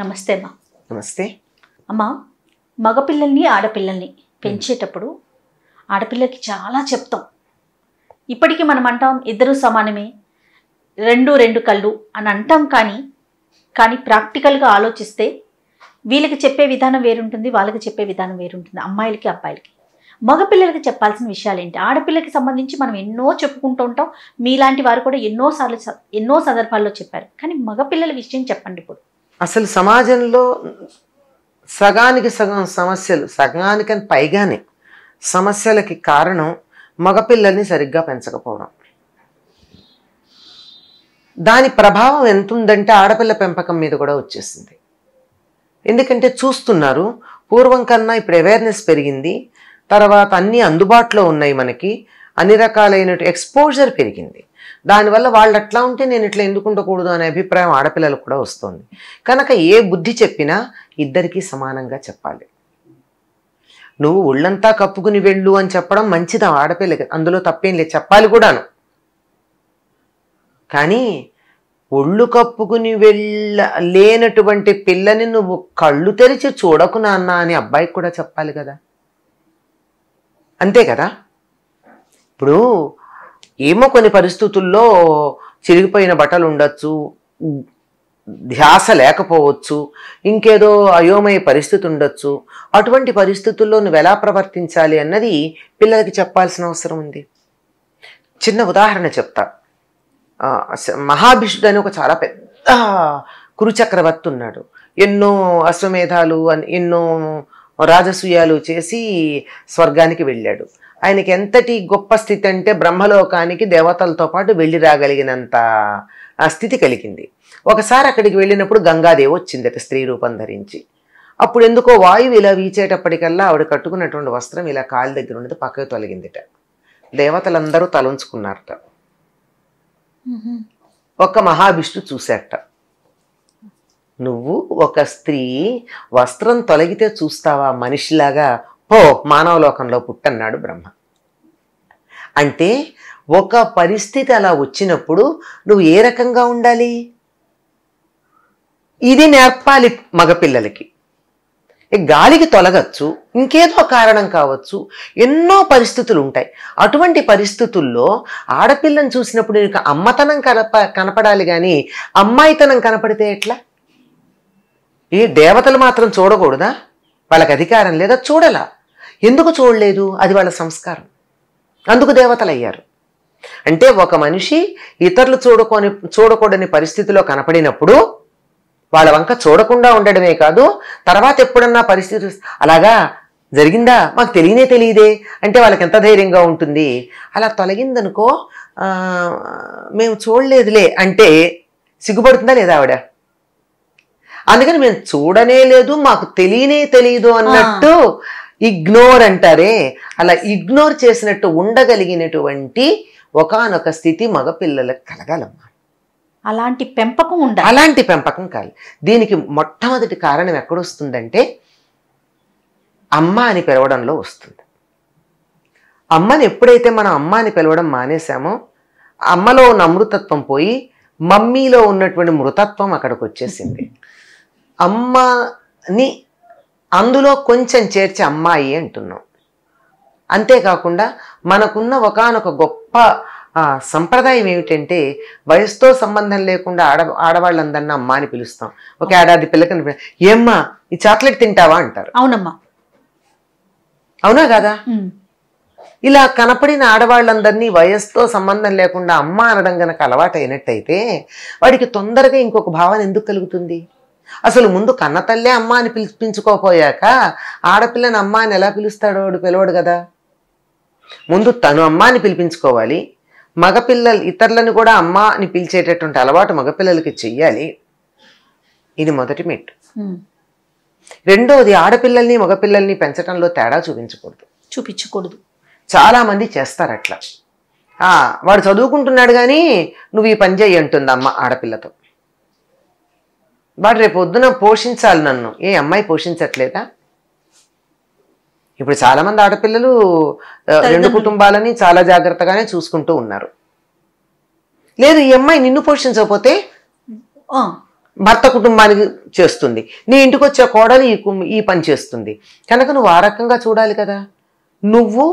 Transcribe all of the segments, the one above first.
నమస్తే అమ్మా నమస్తే అమ్మా మగపిల్లల్ని ఆడపిల్లల్ని పెంచేటప్పుడు ఆడపిల్లకి చాలా చెప్తాం ఇప్పటికీ మనం అంటాం ఇద్దరు సమానమే రెండు రెండు కళ్ళు అని అంటాం కానీ కానీ ప్రాక్టికల్గా ఆలోచిస్తే వీళ్ళకి చెప్పే విధానం వేరుంటుంది వాళ్ళకి చెప్పే విధానం వేరుంటుంది అమ్మాయిలకి అబ్బాయిలకి మగపిల్లలకి చెప్పాల్సిన విషయాలు ఏంటి ఆడపిల్లకి సంబంధించి మనం ఎన్నో చెప్పుకుంటూ ఉంటాం మీలాంటి వారు కూడా ఎన్నోసార్లు ఎన్నో సందర్భాల్లో చెప్పారు కానీ మగపిల్లల విషయం చెప్పండి ఇప్పుడు అసలు సమాజంలో సగానికి సగం సమస్యలు సగానికని పైగానే సమస్యలకి కారణం మగపిల్లల్ని సరిగ్గా పెంచకపోవడం దాని ప్రభావం ఎంత ఉందంటే ఆడపిల్ల పెంపకం మీద కూడా వచ్చేసింది ఎందుకంటే చూస్తున్నారు పూర్వం కన్నా ఇప్పుడు అవేర్నెస్ పెరిగింది తర్వాత అన్నీ అందుబాటులో ఉన్నాయి మనకి అన్ని రకాలైన ఎక్స్పోజర్ పెరిగింది దానివల్ల వాళ్ళు అట్లా ఉంటే నేను ఇట్లా ఎందుకు ఉండకూడదు అనే అభిప్రాయం ఆడపిల్లలకు కూడా వస్తుంది కనుక ఏ బుద్ధి చెప్పినా ఇద్దరికీ సమానంగా చెప్పాలి నువ్వు ఒళ్ళంతా కప్పుకుని వెళ్ళు అని చెప్పడం మంచిదా ఆడపిల్లకి అందులో తప్పేం లేదు చెప్పాలి కూడాను కానీ ఒళ్ళు కప్పుకుని వెళ్ళ లేనటువంటి పిల్లని నువ్వు కళ్ళు తెరిచి చూడకు నాన్న అని అబ్బాయికి కూడా చెప్పాలి కదా అంతే కదా ఇప్పుడు ఏమో కొన్ని పరిస్థితుల్లో చిరిగిపోయిన బట్టలు ఉండొచ్చు ధ్యాస లేకపోవచ్చు ఇంకేదో అయోమయ పరిస్థితి ఉండొచ్చు అటువంటి పరిస్థితుల్లో నువ్వు ఎలా ప్రవర్తించాలి అన్నది పిల్లలకి చెప్పాల్సిన అవసరం ఉంది చిన్న ఉదాహరణ చెప్తా మహాభిషుడు అని ఒక చాలా పెద్ద కురుచక్రవర్తి ఉన్నాడు ఎన్నో అశ్వమేధాలు ఎన్నో రాజసూయాలు చేసి స్వర్గానికి వెళ్ళాడు ఆయనకి ఎంతటి గొప్ప స్థితి అంటే బ్రహ్మలోకానికి దేవతలతో పాటు వెళ్ళి రాగలిగినంత స్థితి కలిగింది ఒకసారి అక్కడికి వెళ్ళినప్పుడు గంగాదేవి వచ్చిందట స్త్రీ రూపం ధరించి అప్పుడు ఎందుకో వాయువు ఇలా వీచేటప్పటికల్లా ఆవిడ కట్టుకున్నటువంటి వస్త్రం ఇలా కాలి దగ్గర ఉండేది పక్కకు తొలగిందిట దేవతలందరూ తలంచుకున్నారట ఒక మహావిష్ణు చూశాట నువ్వు ఒక స్త్రీ వస్త్రం తొలగితే చూస్తావా మనిషిలాగా పో మానవలోకంలో పుట్టన్నాడు బ్రహ్మ అంటే ఒక పరిస్థితి అలా వచ్చినప్పుడు నువ్వు ఏ రకంగా ఉండాలి ఇది నేర్పాలి మగపిల్లలకి గాలికి తొలగచ్చు ఇంకేదో కారణం కావచ్చు ఎన్నో పరిస్థితులు ఉంటాయి అటువంటి పరిస్థితుల్లో ఆడపిల్లను చూసినప్పుడు నీకు అమ్మతనం కనప కనపడాలి కానీ అమ్మాయితనం కనపడితే ఎట్లా ఈ దేవతలు మాత్రం చూడకూడదా వాళ్ళకి అధికారం లేదా చూడలా ఎందుకు చూడలేదు అది వాళ్ళ సంస్కారం అందుకు దేవతలయ్యారు అంటే ఒక మనిషి ఇతరులు చూడకొని చూడకూడని పరిస్థితిలో కనపడినప్పుడు వాళ్ళ వంక చూడకుండా ఉండడమే కాదు తర్వాత ఎప్పుడన్నా పరిస్థితి అలాగా జరిగిందా మాకు తెలియనే తెలియదే అంటే వాళ్ళకి ఎంత ధైర్యంగా ఉంటుంది అలా తొలగిందనుకో మేము చూడలేదులే అంటే సిగ్గుపడుతుందా లేదా ఆవిడ అందుకని మేము చూడనే లేదు మాకు తెలియనే తెలియదు అన్నట్టు ఇగ్నోర్ అంటారే అలా ఇగ్నోర్ చేసినట్టు ఉండగలిగినటువంటి ఒకనొక స్థితి మగపిల్లలకు కలగాలమ్మా అలాంటి పెంపకం ఉండాలి అలాంటి పెంపకం కాదు దీనికి మొట్టమొదటి కారణం ఎక్కడొస్తుందంటే అమ్మ అని పిలవడంలో వస్తుంది అమ్మని ఎప్పుడైతే మనం అమ్మ అని పిలవడం మానేశామో అమ్మలో ఉన్న అమృతత్వం పోయి మమ్మీలో ఉన్నటువంటి మృతత్వం అక్కడికి వచ్చేసింది అమ్మని అందులో కొంచెం చేర్చి అమ్మాయి అంటున్నాం అంతేకాకుండా మనకున్న ఒకనొక గొప్ప సంప్రదాయం ఏమిటంటే వయసుతో సంబంధం లేకుండా ఆడ ఆడవాళ్ళందరినీ అమ్మా అని పిలుస్తాం ఒక ఏడాది పిల్లకని ఏమ్మా ఈ చాక్లెట్ తింటావా అంటారు అవునమ్మా అవునా కదా ఇలా కనపడిన ఆడవాళ్ళందరినీ వయస్సుతో సంబంధం లేకుండా అమ్మ అనడం గనక అలవాటు అయినట్టయితే వాడికి తొందరగా ఇంకొక భావన ఎందుకు కలుగుతుంది అసలు ముందు కన్నతల్లే అమ్మ అని పిలిపించుకోపోయాక ఆడపిల్లని అమ్మ అని ఎలా పిలుస్తాడో పిలవడు కదా ముందు తను అమ్మ అని పిలిపించుకోవాలి మగపిల్లలు ఇతరులను కూడా అమ్మ అని పిలిచేటటువంటి అలవాటు మగపిల్లలకి చెయ్యాలి ఇది మొదటి మెట్ రెండోది ఆడపిల్లల్ని మగపిల్లల్ని పెంచడంలో తేడా చూపించకూడదు చూపించకూడదు చాలామంది చేస్తారు అట్లా వాడు చదువుకుంటున్నాడు కానీ నువ్వు ఈ పని చేయి అంటుంది అమ్మ ఆడపిల్లతో వాడు రేపు పొద్దున పోషించాలి నన్ను ఏ అమ్మాయి పోషించట్లేదా ఇప్పుడు చాలామంది ఆడపిల్లలు రెండు కుటుంబాలని చాలా జాగ్రత్తగానే చూసుకుంటూ ఉన్నారు లేదు ఈ అమ్మాయి నిన్ను పోషించకపోతే భర్త కుటుంబానికి చేస్తుంది నీ ఇంటికి వచ్చే కోడలు ఈ ఈ పని చేస్తుంది కనుక నువ్వు ఆ రకంగా చూడాలి కదా నువ్వు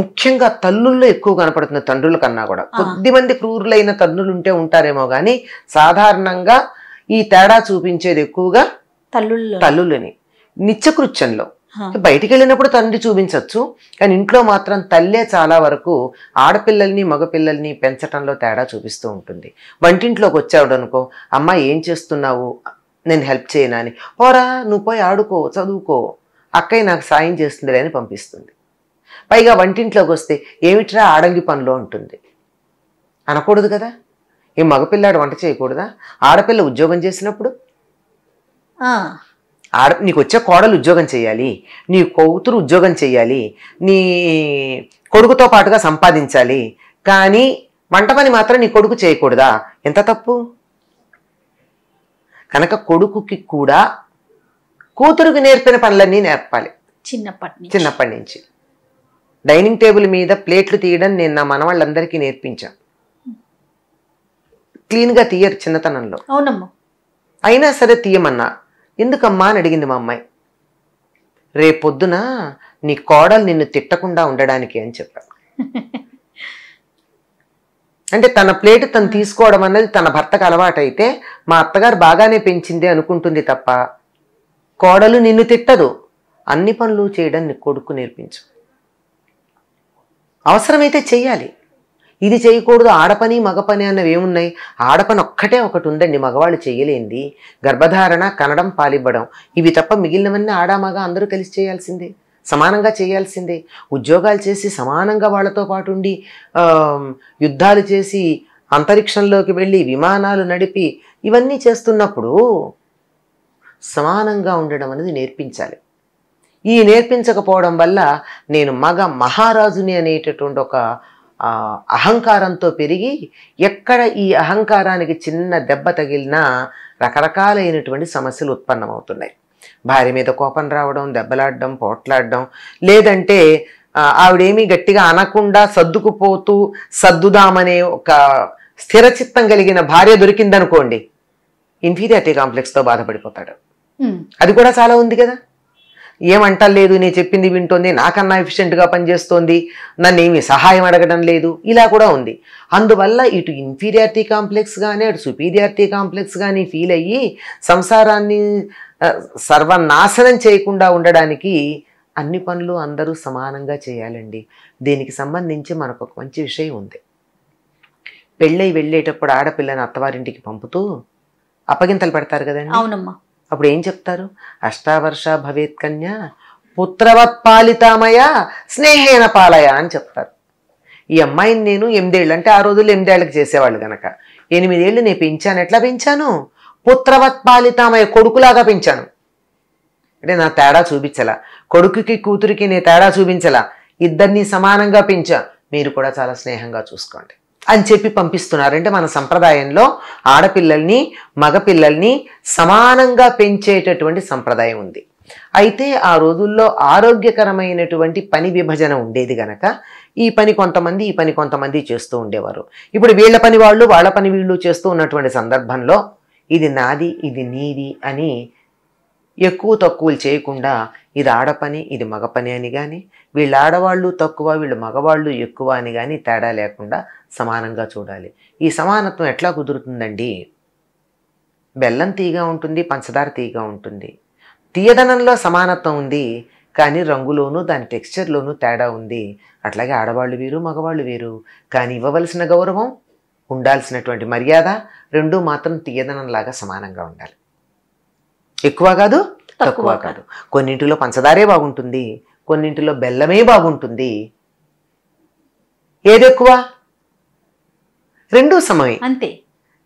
ముఖ్యంగా తల్లుల్లో ఎక్కువ కనపడుతుంది తండ్రుల కన్నా కూడా కొద్దిమంది క్రూరులైన తండ్రులు ఉంటే ఉంటారేమో కానీ సాధారణంగా ఈ తేడా చూపించేది ఎక్కువగా తల్లుల్లో తల్లులని నిత్యకృత్యంలో బయటికి వెళ్ళినప్పుడు తండ్రి చూపించవచ్చు కానీ ఇంట్లో మాత్రం తల్లే చాలా వరకు ఆడపిల్లల్ని మగపిల్లల్ని పెంచటంలో తేడా చూపిస్తూ ఉంటుంది వంటింట్లోకి వచ్చాడు అనుకో అమ్మ ఏం చేస్తున్నావు నేను హెల్ప్ చేయనా అని పోరా నువ్వు పోయి ఆడుకో చదువుకో అక్కయ్య నాకు సాయం చేస్తుంది అని పంపిస్తుంది పైగా వంటింట్లోకి వస్తే ఏమిట్రా ఆడంగి పనిలో ఉంటుంది అనకూడదు కదా ఈ మగపిల్లాడు వంట చేయకూడదా ఆడపిల్ల ఉద్యోగం చేసినప్పుడు ఆడ నీకు వచ్చే కోడలు ఉద్యోగం చేయాలి నీ కూతురు ఉద్యోగం చేయాలి నీ కొడుకుతో పాటుగా సంపాదించాలి కానీ వంట పని మాత్రం నీ కొడుకు చేయకూడదా ఎంత తప్పు కనుక కొడుకుకి కూడా కూతురుకి నేర్పిన పనులన్నీ నేర్పాలి చిన్నప్పటి చిన్నప్పటి నుంచి డైనింగ్ టేబుల్ మీద ప్లేట్లు తీయడం నేను నా మనవాళ్ళందరికీ నేర్పించాను గా తీయరు చిన్నతనంలో అవునమ్మా అయినా సరే తీయమన్నా ఎందుకమ్మా అని అడిగింది మా అమ్మాయి రేపొద్దున నీ కోడలు నిన్ను తిట్టకుండా ఉండడానికి అని చెప్పా అంటే తన ప్లేట్ తను తీసుకోవడం అన్నది తన భర్తకు అలవాటైతే మా అత్తగారు బాగానే పెంచింది అనుకుంటుంది తప్ప కోడలు నిన్ను తిట్టదు అన్ని పనులు చేయడం నీ కొడుకు నేర్పించు అవసరమైతే చెయ్యాలి ఇది చేయకూడదు ఆడపని మగపని అన్నవి ఏమున్నాయి ఆడపని ఒక్కటే ఒకటి ఉందండి మగవాళ్ళు చేయలేంది గర్భధారణ కనడం పాలివ్వడం ఇవి తప్ప మిగిలినవన్నీ ఆడా మగ అందరూ కలిసి చేయాల్సిందే సమానంగా చేయాల్సిందే ఉద్యోగాలు చేసి సమానంగా వాళ్ళతో పాటు ఉండి యుద్ధాలు చేసి అంతరిక్షంలోకి వెళ్ళి విమానాలు నడిపి ఇవన్నీ చేస్తున్నప్పుడు సమానంగా ఉండడం అనేది నేర్పించాలి ఈ నేర్పించకపోవడం వల్ల నేను మగ మహారాజుని అనేటటువంటి ఒక అహంకారంతో పెరిగి ఎక్కడ ఈ అహంకారానికి చిన్న దెబ్బ తగిలినా రకరకాలైనటువంటి సమస్యలు ఉత్పన్నమవుతున్నాయి భార్య మీద కోపం రావడం దెబ్బలాడడం పోట్లాడడం లేదంటే ఆవిడేమీ గట్టిగా అనకుండా సర్దుకుపోతూ సర్దుదామనే ఒక స్థిరచిత్తం కలిగిన భార్య దొరికిందనుకోండి ఇన్ఫీరియారిటీ కాంప్లెక్స్తో బాధపడిపోతాడు అది కూడా చాలా ఉంది కదా ఏమంటలేదు నేను చెప్పింది వింటోంది నాకన్నా ఎఫిషియెంట్గా పనిచేస్తోంది నన్ను ఏమి సహాయం అడగడం లేదు ఇలా కూడా ఉంది అందువల్ల ఇటు ఇన్ఫీరియారిటీ కాంప్లెక్స్ కానీ అటు సుపీరియారిటీ కాంప్లెక్స్ కానీ ఫీల్ అయ్యి సంసారాన్ని సర్వనాశనం చేయకుండా ఉండడానికి అన్ని పనులు అందరూ సమానంగా చేయాలండి దీనికి సంబంధించి మనకు ఒక మంచి విషయం ఉంది పెళ్ళై వెళ్ళేటప్పుడు ఆడపిల్లని అత్తవారింటికి పంపుతూ అప్పగింతలు పెడతారు కదండి అవునమ్మా అప్పుడు ఏం చెప్తారు అష్టావర్ష భవేత్ కన్య పుత్రవత్ పాలితామయ స్నేహేన పాలయ అని చెప్తారు ఈ అమ్మాయిని నేను ఎనిమిదేళ్ళు అంటే ఆ రోజులు ఎనిమిదేళ్ళకి చేసేవాళ్ళు గనక ఎనిమిదేళ్ళు నేను పెంచాను ఎట్లా పెంచాను పుత్రవత్ పాలితామయ కొడుకులాగా పెంచాను అంటే నా తేడా చూపించలా కొడుకుకి కూతురికి నేను తేడా చూపించలా ఇద్దరినీ సమానంగా పెంచా మీరు కూడా చాలా స్నేహంగా చూసుకోండి అని చెప్పి పంపిస్తున్నారు అంటే మన సంప్రదాయంలో ఆడపిల్లల్ని మగపిల్లల్ని సమానంగా పెంచేటటువంటి సంప్రదాయం ఉంది అయితే ఆ రోజుల్లో ఆరోగ్యకరమైనటువంటి పని విభజన ఉండేది గనక ఈ పని కొంతమంది ఈ పని కొంతమంది చేస్తూ ఉండేవారు ఇప్పుడు వీళ్ళ పని వాళ్ళు వాళ్ళ పని వీళ్ళు చేస్తూ ఉన్నటువంటి సందర్భంలో ఇది నాది ఇది నీది అని ఎక్కువ తక్కువలు చేయకుండా ఇది ఆడపని ఇది మగపని అని కానీ వీళ్ళు ఆడవాళ్ళు తక్కువ వీళ్ళు మగవాళ్ళు ఎక్కువ అని కానీ తేడా లేకుండా సమానంగా చూడాలి ఈ సమానత్వం ఎట్లా కుదురుతుందండి బెల్లం తీగా ఉంటుంది పంచదార తీగా ఉంటుంది తీయదనంలో సమానత్వం ఉంది కానీ రంగులోనూ దాని టెక్స్చర్లోనూ తేడా ఉంది అట్లాగే ఆడవాళ్ళు వేరు మగవాళ్ళు వేరు కానీ ఇవ్వవలసిన గౌరవం ఉండాల్సినటువంటి మర్యాద రెండూ మాత్రం తీయదనంలాగా సమానంగా ఉండాలి ఎక్కువ కాదు తక్కువ కాదు కొన్నింటిలో పంచదారే బాగుంటుంది కొన్నింటిలో బెల్లమే బాగుంటుంది ఏది ఎక్కువ రెండూ సమయం అంతే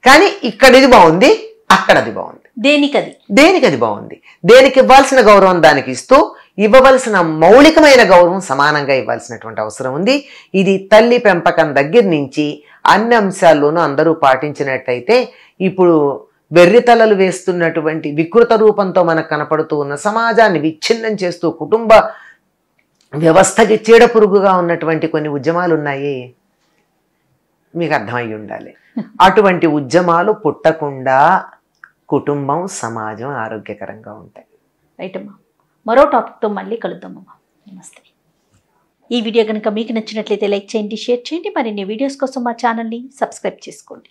కానీ ఇక్కడ ఇది బాగుంది అక్కడ అది బాగుంది దేనికది దేనికది బాగుంది దేనికి ఇవ్వాల్సిన గౌరవం దానికి ఇస్తూ ఇవ్వవలసిన మౌలికమైన గౌరవం సమానంగా ఇవ్వాల్సినటువంటి అవసరం ఉంది ఇది తల్లి పెంపకం దగ్గర నుంచి అన్ని అంశాల్లోనూ అందరూ పాటించినట్టయితే ఇప్పుడు వెర్రితలలు వేస్తున్నటువంటి వికృత రూపంతో మనకు కనపడుతూ ఉన్న సమాజాన్ని విచ్ఛిన్నం చేస్తూ కుటుంబ వ్యవస్థకి చీడపురుగుగా ఉన్నటువంటి కొన్ని ఉద్యమాలు ఉన్నాయి మీకు అర్థమై ఉండాలి అటువంటి ఉద్యమాలు పుట్టకుండా కుటుంబం సమాజం ఆరోగ్యకరంగా ఉంటాయి రైట్ అమ్మా మరో టాపిక్తో మళ్ళీ కలుద్దాం అమ్మా నమస్తే ఈ వీడియో కనుక మీకు నచ్చినట్లయితే లైక్ చేయండి షేర్ చేయండి మరిన్ని వీడియోస్ కోసం మా ఛానల్ని సబ్స్క్రైబ్ చేసుకోండి